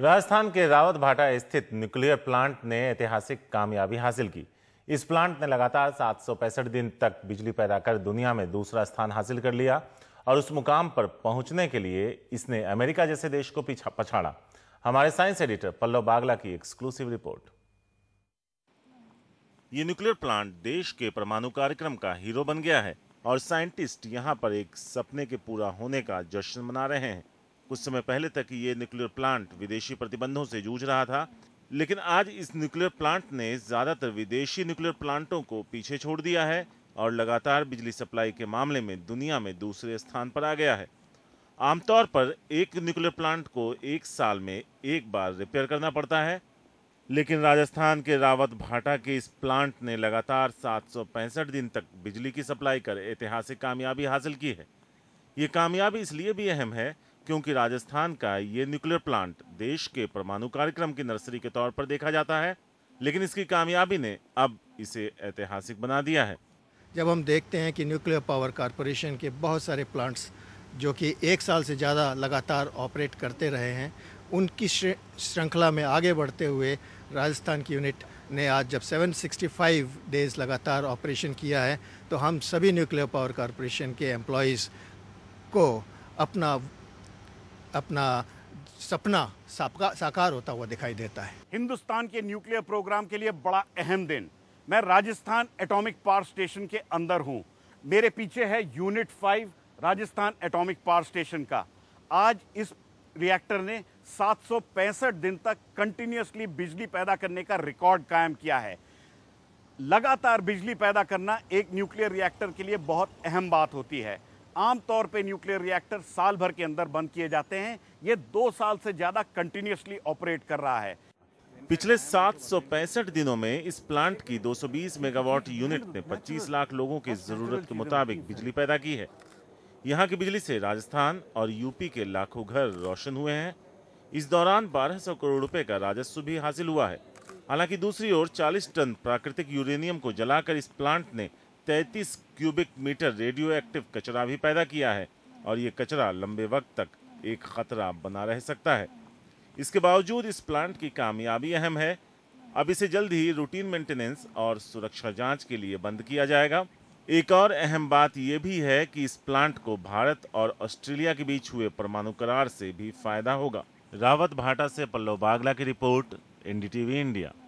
राजस्थान के रावत भाटा स्थित न्यूक्लियर प्लांट ने ऐतिहासिक कामयाबी हासिल की इस प्लांट ने लगातार सात दिन तक बिजली पैदा कर दुनिया में दूसरा स्थान हासिल कर लिया और उस मुकाम पर पहुंचने के लिए इसने अमेरिका जैसे देश को पीछा पछाड़ा हमारे साइंस एडिटर पल्लव बागला की एक्सक्लूसिव रिपोर्ट ये न्यूक्लियर प्लांट देश के परमाणु कार्यक्रम का हीरो बन गया है और साइंटिस्ट यहाँ पर एक सपने के पूरा होने का जश्न मना रहे हैं कुछ समय पहले तक ये न्यूक्लियर प्लांट विदेशी प्रतिबंधों से जूझ रहा था लेकिन आज इस न्यूक्लियर प्लांट ने ज़्यादातर विदेशी न्यूक्लियर प्लांटों को पीछे छोड़ दिया है और लगातार बिजली सप्लाई के मामले में दुनिया में दूसरे स्थान पर आ गया है आमतौर पर एक न्यूक्लियर प्लांट को एक साल में एक बार रिपेयर करना पड़ता है लेकिन राजस्थान के रावत भाटा के इस प्लांट ने लगातार सात दिन तक बिजली की सप्लाई कर ऐतिहासिक कामयाबी हासिल की है ये कामयाबी इसलिए भी अहम है क्योंकि राजस्थान का ये न्यूक्लियर प्लांट देश के परमाणु कार्यक्रम की नर्सरी के तौर पर देखा जाता है लेकिन इसकी कामयाबी ने अब इसे ऐतिहासिक बना दिया है जब हम देखते हैं कि न्यूक्लियर पावर कॉरपोरेशन के बहुत सारे प्लांट्स जो कि एक साल से ज़्यादा लगातार ऑपरेट करते रहे हैं उनकी श्रृंखला में आगे बढ़ते हुए राजस्थान की यूनिट ने आज जब 765 डेज़ लगातार ऑपरेशन किया है तो हम सभी न्यूक्लियर पावर कॉरपोरेशन के एम्प्लॉज को अपना अपना सपना सापका साकार होता हुआ दिखाई देता है हिंदुस्तान के न्यूक्लियर प्रोग्राम के लिए बड़ा अहम दिन मैं राजस्थान एटॉमिक पावर स्टेशन के अंदर हूँ मेरे पीछे है unit five Rajasthan atomic power station का आज इस रिएक्टर ने सात दिन तक कंटिन्यूसली बिजली पैदा करने का रिकॉर्ड कायम किया है लगातार बिजली पैदा करना एक न्यूक्लियर रिएक्टर के लिए बहुत अहम बात होती है आमतौर पे न्यूक्लियर रिएक्टर साल भर के अंदर बंद किए जाते हैं ये दो साल से ज़्यादा कंटिन्यूसली ऑपरेट कर रहा है पिछले सात दिनों में इस प्लांट की 220 मेगावाट यूनिट ने 25 लाख लोगों की ज़रूरत के मुताबिक बिजली पैदा की है यहाँ की बिजली से राजस्थान और यूपी के लाखों घर रोशन हुए हैं इस दौरान 1200 करोड़ रुपए का राजस्व भी हासिल हुआ है हालांकि दूसरी ओर 40 टन प्राकृतिक यूरेनियम को जलाकर इस प्लांट ने 33 क्यूबिक मीटर रेडियो एक्टिव कचरा भी पैदा किया है और ये कचरा लंबे वक्त तक एक खतरा बना रह सकता है इसके बावजूद इस प्लांट की कामयाबी अहम है अब इसे जल्द ही रूटीन मेंटेनेंस और सुरक्षा जांच के लिए बंद किया जाएगा एक और अहम बात यह भी है कि इस प्लांट को भारत और ऑस्ट्रेलिया के बीच हुए परमाणु करार से भी फायदा होगा रावत भाटा से पल्लव बागला की रिपोर्ट एनडीटीवी इंडिया